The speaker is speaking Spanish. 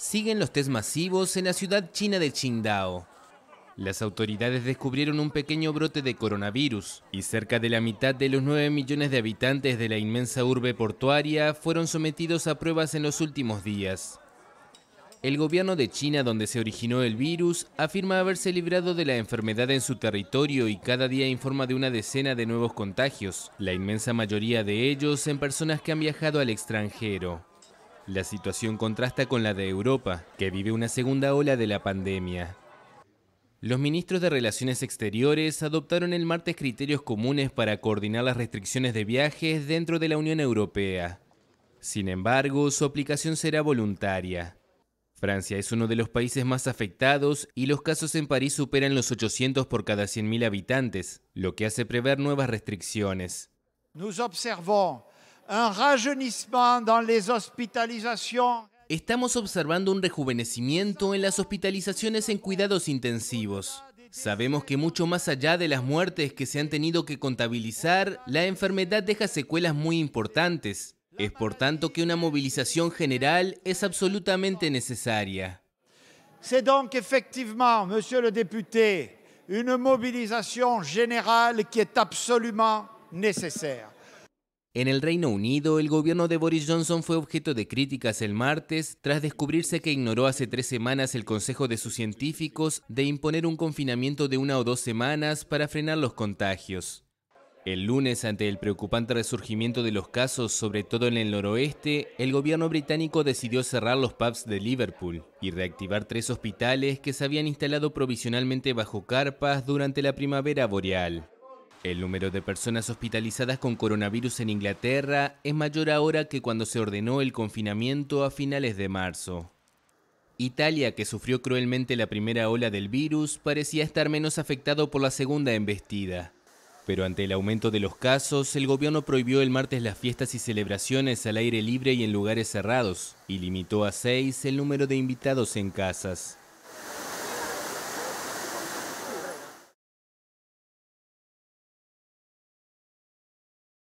siguen los test masivos en la ciudad china de Qingdao. Las autoridades descubrieron un pequeño brote de coronavirus y cerca de la mitad de los 9 millones de habitantes de la inmensa urbe portuaria fueron sometidos a pruebas en los últimos días. El gobierno de China, donde se originó el virus, afirma haberse librado de la enfermedad en su territorio y cada día informa de una decena de nuevos contagios, la inmensa mayoría de ellos en personas que han viajado al extranjero. La situación contrasta con la de Europa, que vive una segunda ola de la pandemia. Los ministros de Relaciones Exteriores adoptaron el martes criterios comunes para coordinar las restricciones de viajes dentro de la Unión Europea. Sin embargo, su aplicación será voluntaria. Francia es uno de los países más afectados y los casos en París superan los 800 por cada 100.000 habitantes, lo que hace prever nuevas restricciones un rajeunissement dans les hospitalisations. Estamos observando un rejuvenecimiento en las hospitalizaciones en cuidados intensivos. Sabemos que mucho más allá de las muertes que se han tenido que contabilizar, la enfermedad deja secuelas muy importantes. Es por tanto que una movilización general es absolutamente necesaria. C'est donc effectivement, monsieur le député, une mobilisation générale qui est absolument nécessaire. En el Reino Unido, el gobierno de Boris Johnson fue objeto de críticas el martes tras descubrirse que ignoró hace tres semanas el consejo de sus científicos de imponer un confinamiento de una o dos semanas para frenar los contagios. El lunes, ante el preocupante resurgimiento de los casos, sobre todo en el noroeste, el gobierno británico decidió cerrar los pubs de Liverpool y reactivar tres hospitales que se habían instalado provisionalmente bajo carpas durante la primavera boreal. El número de personas hospitalizadas con coronavirus en Inglaterra es mayor ahora que cuando se ordenó el confinamiento a finales de marzo. Italia, que sufrió cruelmente la primera ola del virus, parecía estar menos afectado por la segunda embestida. Pero ante el aumento de los casos, el gobierno prohibió el martes las fiestas y celebraciones al aire libre y en lugares cerrados, y limitó a seis el número de invitados en casas.